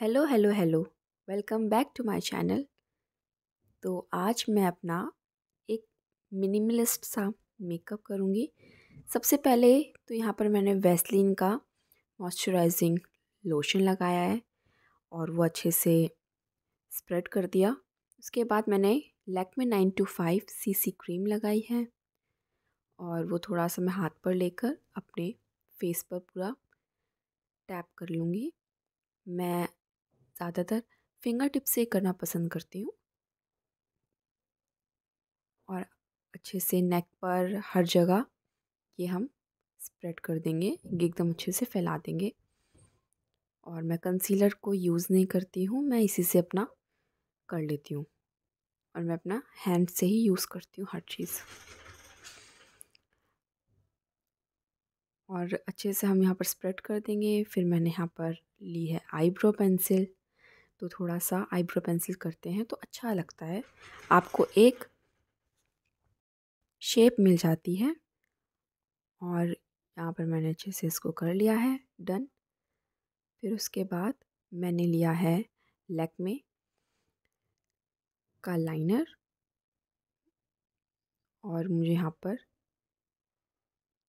hello hello hello welcome back to my channel तो आज मैं अपना एक मिनिमलिस्ट सा मेकअप करूँगी सबसे पहले तो यहाँ पर मैंने वेस्लिन का मॉइस्चराइजिंग लोशन लगाया है और वो अच्छे से स्प्रेड कर दिया उसके बाद मैंने Lakme nine to five C C cream लगाई है और वो थोड़ा सा मैं हाथ पर लेकर अपने फेस पर पूरा टैप कर लूँगी मैं ज़्यादातर फिंगर टिप से करना पसंद करती हूँ और अच्छे से नेक पर हर जगह ये हम स्प्रेड कर देंगे ये एकदम अच्छे से फैला देंगे और मैं कंसीलर को यूज़ नहीं करती हूँ मैं इसी से अपना कर लेती हूँ और मैं अपना हैंड से ही यूज़ करती हूँ हर चीज़ और अच्छे से हम यहाँ पर स्प्रेड कर देंगे फिर मैंने यहाँ पर ली है आईब्रो पेंसिल तो थोड़ा सा आईब्रो पेंसिल करते हैं तो अच्छा लगता है आपको एक शेप मिल जाती है और यहाँ पर मैंने अच्छे से इसको कर लिया है डन फिर उसके बाद मैंने लिया है में का लाइनर और मुझे यहाँ पर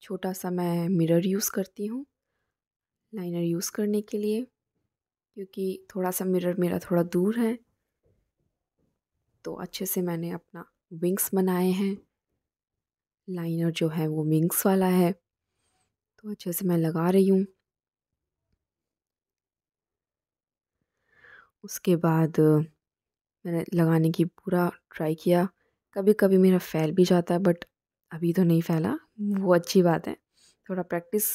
छोटा सा मैं मिरर यूज़ करती हूँ लाइनर यूज़ करने के लिए क्योंकि थोड़ा सा मिरर मेरा थोड़ा दूर है तो अच्छे से मैंने अपना विंग्स बनाए हैं लाइनर जो है वो विंग्स वाला है तो अच्छे से मैं लगा रही हूँ उसके बाद मैंने लगाने की पूरा ट्राई किया कभी कभी मेरा फैल भी जाता है बट अभी तो नहीं फैला वो अच्छी बात है थोड़ा practice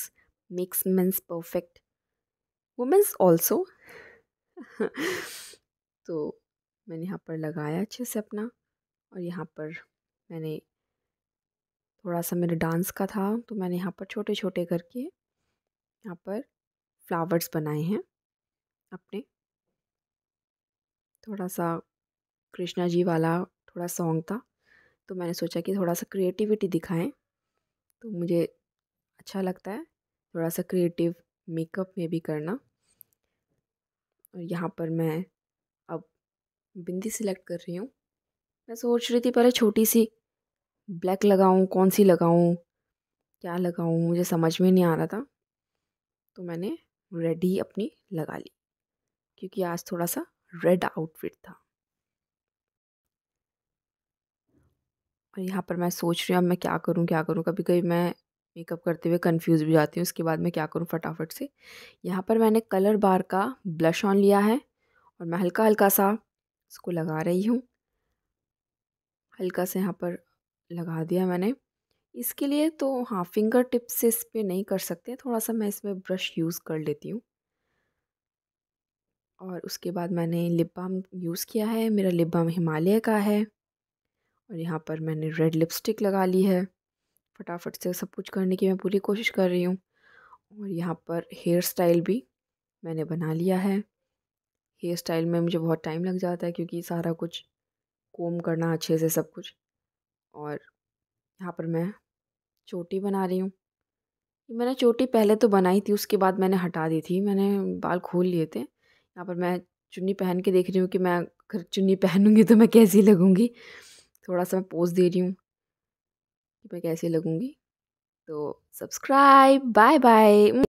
makes mens perfect womens also तो मैंने यहाँ पर लगाया अच्छे से अपना और यहाँ पर मैंने थोड़ा सा मेरे डांस का था तो मैंने यहाँ पर छोटे छोटे करके यहाँ पर फ्लावर्स बनाए हैं अपने थोड़ा सा कृष्णा जी वाला थोड़ा सॉन्ग था तो मैंने सोचा कि थोड़ा सा क्रिएटिविटी दिखाएं तो मुझे अच्छा लगता है थोड़ा सा क्रिएटिव मेकअप में भी करना और यहाँ पर मैं अब बिंदी सिलेक्ट कर रही हूँ मैं सोच रही थी पहले छोटी सी ब्लैक लगाऊँ कौन सी लगाऊँ क्या लगाऊँ मुझे समझ में नहीं आ रहा था तो मैंने रेड ही अपनी लगा ली क्योंकि आज थोड़ा सा रेड आउटफिट था और यहाँ पर मैं सोच रही हूँ अब मैं क्या करूँ क्या करूँ कभी कभी मैं मेकअप करते हुए कंफ्यूज भी जाती हूँ उसके बाद मैं क्या करूँ फटाफट से यहाँ पर मैंने कलर बार का ब्लश ऑन लिया है और मैं हल्का हल्का सा इसको लगा रही हूँ हल्का से यहाँ पर लगा दिया मैंने इसके लिए तो हाँ फिंगर टिप से इस पर नहीं कर सकते थोड़ा सा मैं इसमें ब्रश यूज़ कर लेती हूँ और उसके बाद मैंने लिप बाम यूज़ किया है मेरा लिप बाम हिमालय का है और यहाँ पर मैंने रेड लिपस्टिक लगा ली है फटाफट से सब कुछ करने की मैं पूरी कोशिश कर रही हूँ और यहाँ पर हेयर स्टाइल भी मैंने बना लिया है हेयर स्टाइल में मुझे बहुत टाइम लग जाता है क्योंकि सारा कुछ कोम करना अच्छे से सब कुछ और यहाँ पर मैं चोटी बना रही हूँ मैंने चोटी पहले तो बनाई थी उसके बाद मैंने हटा दी थी मैंने बाल खोल लिए थे यहाँ पर मैं चुन्नी पहन के देख रही हूँ कि मैं अगर चुन्नी पहनूँगी तो मैं कैसी लगूँगी थोड़ा सा मैं पोज दे रही हूँ कि मैं कैसी लगूँगी तो सब्सक्राइब बाय बाय